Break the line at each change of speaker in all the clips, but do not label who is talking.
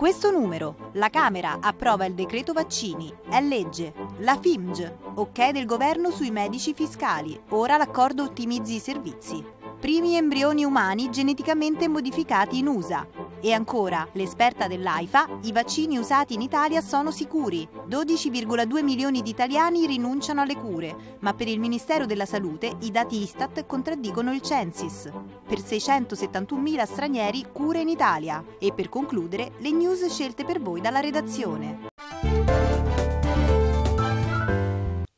questo numero la Camera approva il decreto vaccini, è legge, la FIMG, ok del governo sui medici fiscali, ora l'accordo ottimizzi i servizi. Primi embrioni umani geneticamente modificati in USA, e ancora, l'esperta dell'AIFA, i vaccini usati in Italia sono sicuri. 12,2 milioni di italiani rinunciano alle cure, ma per il Ministero della Salute i dati Istat contraddicono il Censis. Per 671.000 stranieri cure in Italia. E per concludere, le news scelte per voi dalla redazione.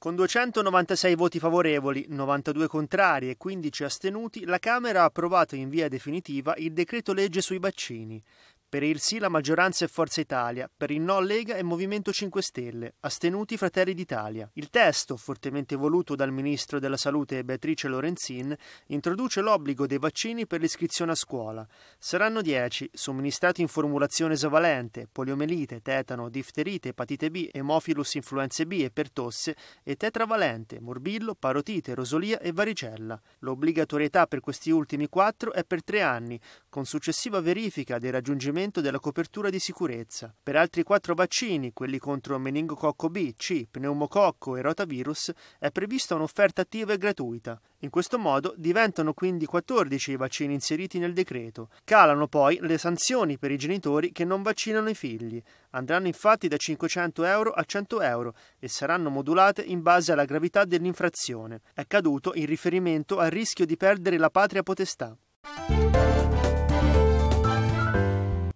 Con 296 voti favorevoli, 92 contrari e 15 astenuti, la Camera ha approvato in via definitiva il decreto legge sui vaccini. Per il sì la maggioranza è Forza Italia, per il no Lega e Movimento 5 Stelle, astenuti Fratelli d'Italia. Il testo, fortemente voluto dal Ministro della Salute Beatrice Lorenzin, introduce l'obbligo dei vaccini per l'iscrizione a scuola. Saranno 10, somministrati in formulazione esavalente, poliomelite, tetano, difterite, epatite B, emofilus influenze B e per tosse, e tetravalente, morbillo, parotite, rosolia e varicella. L'obbligatorietà per questi ultimi quattro è per tre anni, con successiva verifica del raggiungimento della copertura di sicurezza. Per altri quattro vaccini, quelli contro meningococco B, C, pneumococco e rotavirus, è prevista un'offerta attiva e gratuita. In questo modo diventano quindi 14 i vaccini inseriti nel decreto. Calano poi le sanzioni per i genitori che non vaccinano i figli. Andranno infatti da 500 euro a 100 euro e saranno modulate in base alla gravità dell'infrazione. È caduto in riferimento al rischio di perdere la patria potestà.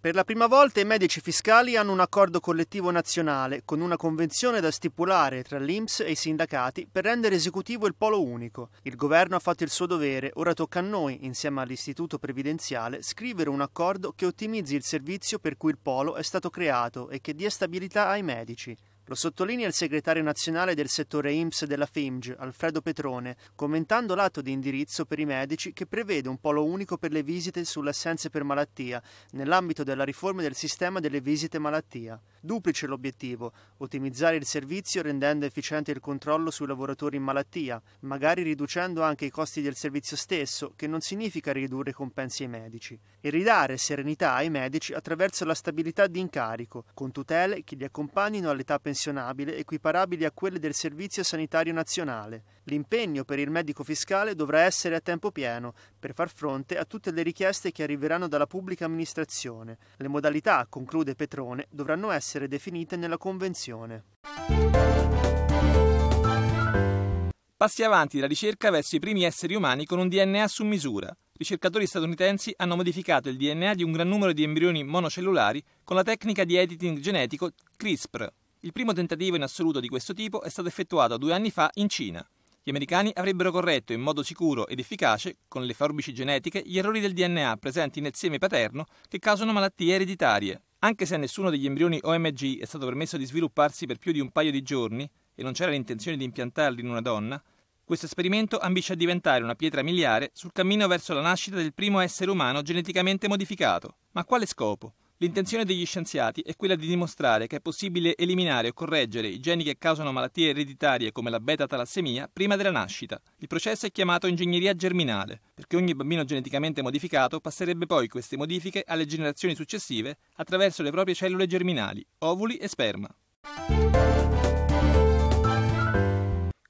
Per la prima volta i medici fiscali hanno un accordo collettivo nazionale con una convenzione da stipulare tra l'Inps e i sindacati per rendere esecutivo il polo unico. Il governo ha fatto il suo dovere, ora tocca a noi, insieme all'istituto previdenziale, scrivere un accordo che ottimizzi il servizio per cui il polo è stato creato e che dia stabilità ai medici. Lo sottolinea il segretario nazionale del settore IMSS della FIMG, Alfredo Petrone, commentando l'atto di indirizzo per i medici che prevede un polo unico per le visite sulle assenze per malattia, nell'ambito della riforma del sistema delle visite malattia. Duplice l'obiettivo, ottimizzare il servizio rendendo efficiente il controllo sui lavoratori in malattia, magari riducendo anche i costi del servizio stesso, che non significa ridurre i compensi ai medici, e ridare serenità ai medici attraverso la stabilità di incarico, con tutele che li accompagnino all'età pensionabile equiparabili a quelle del Servizio Sanitario Nazionale. L'impegno per il medico fiscale dovrà essere a tempo pieno per far fronte a tutte le richieste che arriveranno dalla pubblica amministrazione. Le modalità, conclude Petrone, dovranno essere definite nella convenzione.
Passi avanti la ricerca verso i primi esseri umani con un DNA su misura. Ricercatori statunitensi hanno modificato il DNA di un gran numero di embrioni monocellulari con la tecnica di editing genetico CRISPR. Il primo tentativo in assoluto di questo tipo è stato effettuato due anni fa in Cina. Gli americani avrebbero corretto in modo sicuro ed efficace, con le forbici genetiche, gli errori del DNA presenti nel seme paterno che causano malattie ereditarie. Anche se a nessuno degli embrioni OMG è stato permesso di svilupparsi per più di un paio di giorni e non c'era l'intenzione di impiantarli in una donna, questo esperimento ambisce a diventare una pietra miliare sul cammino verso la nascita del primo essere umano geneticamente modificato. Ma a quale scopo? L'intenzione degli scienziati è quella di dimostrare che è possibile eliminare o correggere i geni che causano malattie ereditarie come la beta-talassemia prima della nascita. Il processo è chiamato ingegneria germinale, perché ogni bambino geneticamente modificato passerebbe poi queste modifiche alle generazioni successive attraverso le proprie cellule germinali, ovuli e sperma.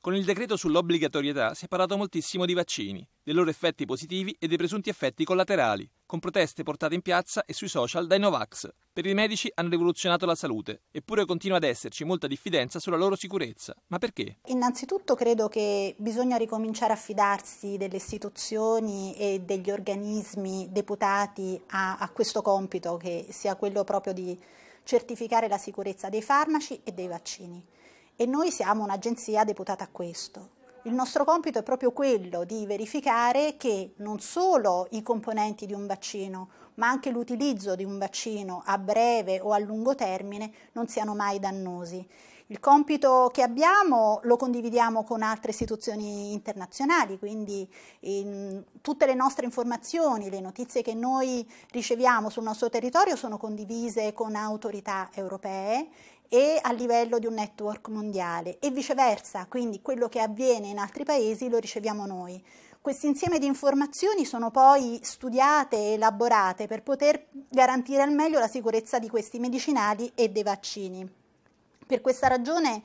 Con il decreto sull'obbligatorietà si è parlato moltissimo di vaccini, dei loro effetti positivi e dei presunti effetti collaterali, con proteste portate in piazza e sui social dai Novax. Per i medici hanno rivoluzionato la salute, eppure continua ad esserci molta diffidenza sulla loro sicurezza. Ma perché?
Innanzitutto credo che bisogna ricominciare a fidarsi delle istituzioni e degli organismi deputati a, a questo compito, che sia quello proprio di certificare la sicurezza dei farmaci e dei vaccini e noi siamo un'agenzia deputata a questo. Il nostro compito è proprio quello di verificare che non solo i componenti di un vaccino, ma anche l'utilizzo di un vaccino a breve o a lungo termine non siano mai dannosi. Il compito che abbiamo lo condividiamo con altre istituzioni internazionali, quindi in ehm, tutte le nostre informazioni, le notizie che noi riceviamo sul nostro territorio sono condivise con autorità europee e a livello di un network mondiale e viceversa, quindi quello che avviene in altri paesi lo riceviamo noi. Questo insieme di informazioni sono poi studiate e elaborate per poter garantire al meglio la sicurezza di questi medicinali e dei vaccini. Per questa ragione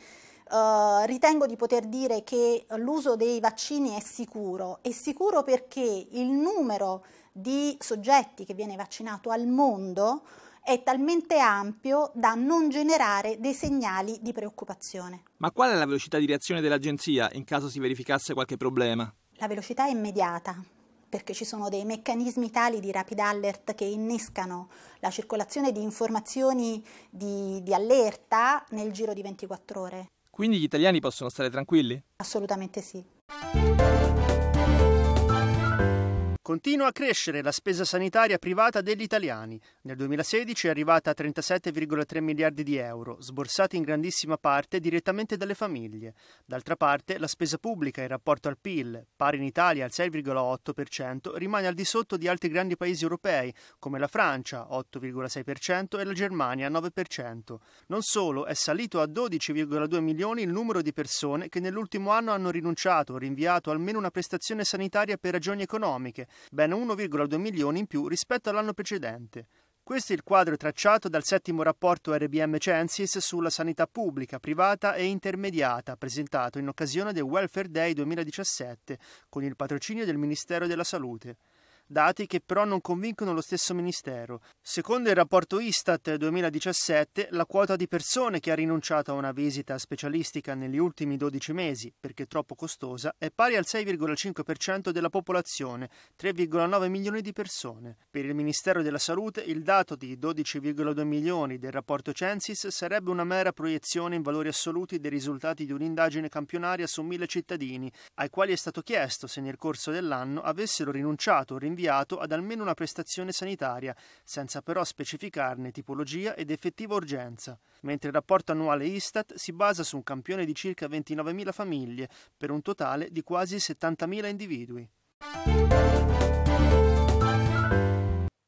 Uh, ritengo di poter dire che l'uso dei vaccini è sicuro, è sicuro perché il numero di soggetti che viene vaccinato al mondo è talmente ampio da non generare dei segnali di preoccupazione.
Ma qual è la velocità di reazione dell'agenzia in caso si verificasse qualche problema?
La velocità è immediata, perché ci sono dei meccanismi tali di rapid alert che innescano la circolazione di informazioni di, di, allerta nel giro di 24 ore.
Quindi gli italiani possono stare tranquilli?
Assolutamente sì. Continua a crescere la spesa sanitaria privata degli italiani. Nel 2016 è arrivata a 37,3 miliardi di euro, sborsati in grandissima parte direttamente dalle famiglie. D'altra parte, la spesa pubblica in rapporto al PIL, pari in Italia al 6,8%, rimane al di sotto di altri grandi paesi europei, come la Francia 8,6% e la Germania 9%. Non solo, è salito a 12,2 milioni il numero di persone che nell'ultimo anno hanno rinunciato o rinviato almeno una prestazione sanitaria per ragioni economiche ben 1,2 milioni in più rispetto all'anno precedente. Questo è il quadro tracciato dal settimo rapporto RBM Censis sulla sanità pubblica, privata e intermediata, presentato in occasione del Welfare Day 2017 con il patrocinio del Ministero della Salute dati che però non convincono lo stesso Ministero. Secondo il rapporto Istat 2017, la quota di persone che ha rinunciato a una visita specialistica negli ultimi 12 mesi, perché troppo costosa, è pari al 6,5% della popolazione, 3,9 milioni di persone. Per il Ministero della Salute il dato di 12,2 milioni del rapporto Censis sarebbe una mera proiezione in valori assoluti dei risultati di un'indagine campionaria su mille cittadini, ai quali è stato chiesto se nel corso dell'anno avessero rinunciato o rinviato rinviato ad almeno una prestazione sanitaria, senza però specificarne tipologia ed effettiva urgenza, mentre il rapporto annuale Istat si basa su un campione di circa 29.000 famiglie, per un totale di quasi 70.000 individui.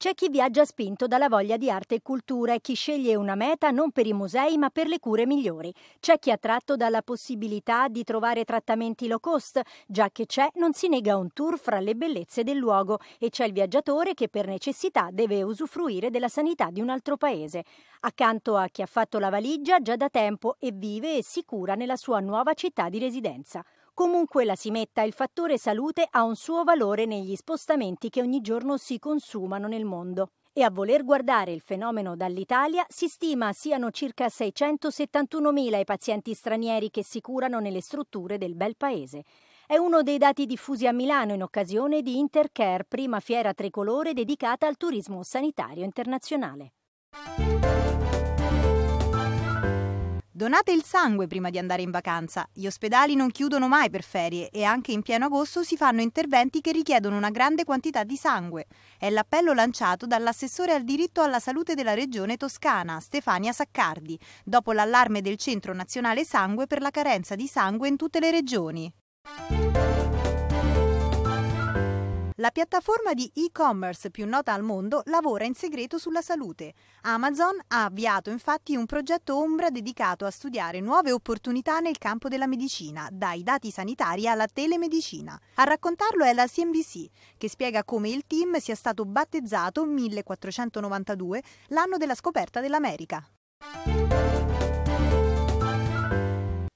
C'è chi viaggia spinto dalla voglia di arte e cultura e chi sceglie una meta non per i musei ma per le cure migliori. C'è chi è attratto dalla possibilità di trovare trattamenti low cost, già che c'è non si nega un tour fra le bellezze del luogo e c'è il viaggiatore che per necessità deve usufruire della sanità di un altro paese. Accanto a chi ha fatto la valigia già da tempo e vive e si cura nella sua nuova città di residenza. Comunque la si metta, il fattore salute ha un suo valore negli spostamenti che ogni giorno si consumano nel mondo. E a voler guardare il fenomeno dall'Italia si stima siano circa 671.000 i pazienti stranieri che si curano nelle strutture del bel paese. È uno dei dati diffusi a Milano in occasione di Intercare, prima fiera tricolore dedicata al turismo sanitario internazionale. Donate il sangue prima di andare in vacanza.
Gli ospedali non chiudono mai per ferie e anche in pieno agosto si fanno interventi che richiedono una grande quantità di sangue. È l'appello lanciato dall'assessore al diritto alla salute della regione toscana, Stefania Saccardi, dopo l'allarme del Centro Nazionale Sangue per la carenza di sangue in tutte le regioni. La piattaforma di e-commerce più nota al mondo lavora in segreto sulla salute. Amazon ha avviato infatti un progetto ombra dedicato a studiare nuove opportunità nel campo della medicina, dai dati sanitari alla telemedicina. A raccontarlo è la CNBC, che spiega come il team sia stato battezzato 1492, l'anno della scoperta dell'America.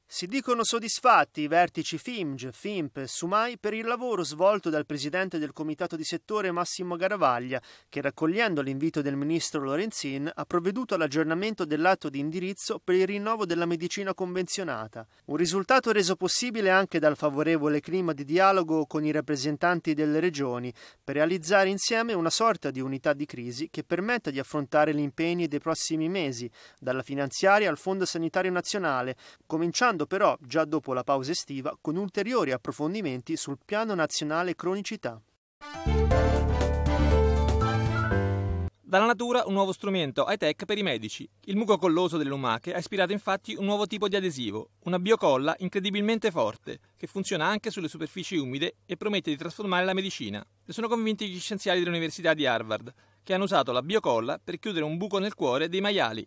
Si dicono soddisfatti i vertici FIMG, FIMP e SUMAI per il lavoro svolto dal presidente del comitato di settore Massimo Garavaglia, che raccogliendo l'invito del ministro Lorenzin ha provveduto all'aggiornamento dell'atto di indirizzo per il rinnovo della medicina convenzionata. Un risultato reso possibile anche dal favorevole clima di dialogo con i rappresentanti delle regioni, per realizzare insieme una sorta di unità di crisi che permetta di affrontare gli impegni dei prossimi mesi, dalla finanziaria al Fondo Sanitario Nazionale, cominciando tornando però, già dopo la pausa estiva, con ulteriori approfondimenti sul Piano Nazionale Cronicità.
Dalla natura un nuovo strumento high-tech per i medici. Il muco colloso delle lumache ha ispirato infatti un nuovo tipo di adesivo, una biocolla incredibilmente forte, che funziona anche sulle superfici umide e promette di trasformare la medicina. Ne sono convinti gli scienziati dell'Università di Harvard, che hanno usato la biocolla per chiudere un buco nel cuore dei maiali.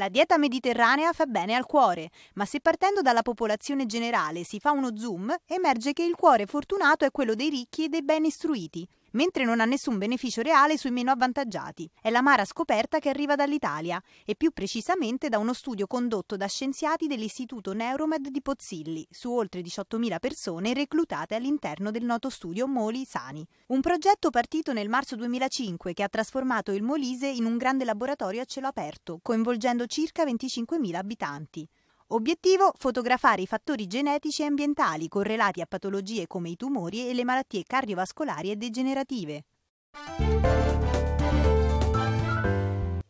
La dieta mediterranea fa bene al cuore, ma se partendo dalla popolazione generale si fa uno zoom, emerge che il cuore fortunato è quello dei ricchi e dei ben istruiti mentre non ha nessun beneficio reale sui meno avvantaggiati. È l'amara scoperta che arriva dall'Italia e più precisamente da uno studio condotto da scienziati dell'Istituto Neuromed di Pozzilli su oltre 18.000 persone reclutate all'interno del noto studio Moli Sani. Un progetto partito nel marzo 2005 che ha trasformato il Molise in un grande laboratorio a cielo aperto, coinvolgendo circa 25.000 abitanti. Obiettivo? Fotografare i fattori genetici e ambientali correlati a patologie come i tumori e le malattie cardiovascolari e degenerative.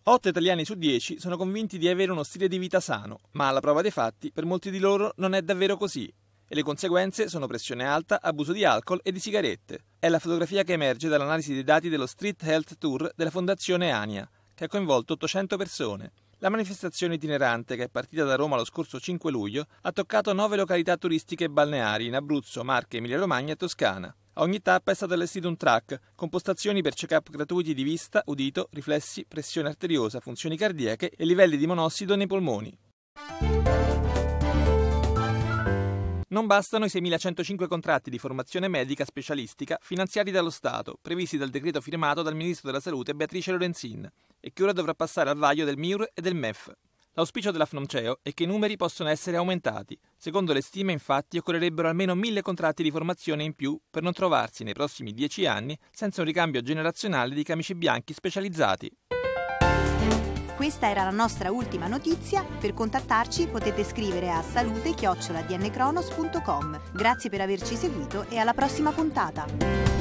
8 italiani su 10 sono convinti di avere uno stile di vita sano, ma alla prova dei fatti per molti di loro non è davvero così e le conseguenze sono pressione alta, abuso di alcol e di sigarette. È la fotografia che emerge dall'analisi dei dati dello Street Health Tour della Fondazione Ania, che ha coinvolto 800 persone. La manifestazione itinerante, che è partita da Roma lo scorso 5 luglio, ha toccato nove località turistiche e balneari in Abruzzo, Marche, Emilia-Romagna e Toscana. A ogni tappa è stato allestito un track, con postazioni per check-up gratuiti di vista, udito, riflessi, pressione arteriosa, funzioni cardiache e livelli di monossido nei polmoni. Non bastano i 6.105 contratti di formazione medica specialistica finanziati dallo Stato, previsti dal decreto firmato dal Ministro della Salute Beatrice Lorenzin, e che ora dovrà passare al vaglio del MIUR e del MEF. L'auspicio della FNOMCEO è che i numeri possano essere aumentati. Secondo le stime, infatti, occorrerebbero almeno 1.000 contratti di formazione in più per non trovarsi nei prossimi 10 anni senza un ricambio generazionale di camici bianchi specializzati.
Questa era la nostra ultima notizia, per contattarci potete scrivere a salute-dncronos.com. Grazie per averci seguito e alla prossima puntata!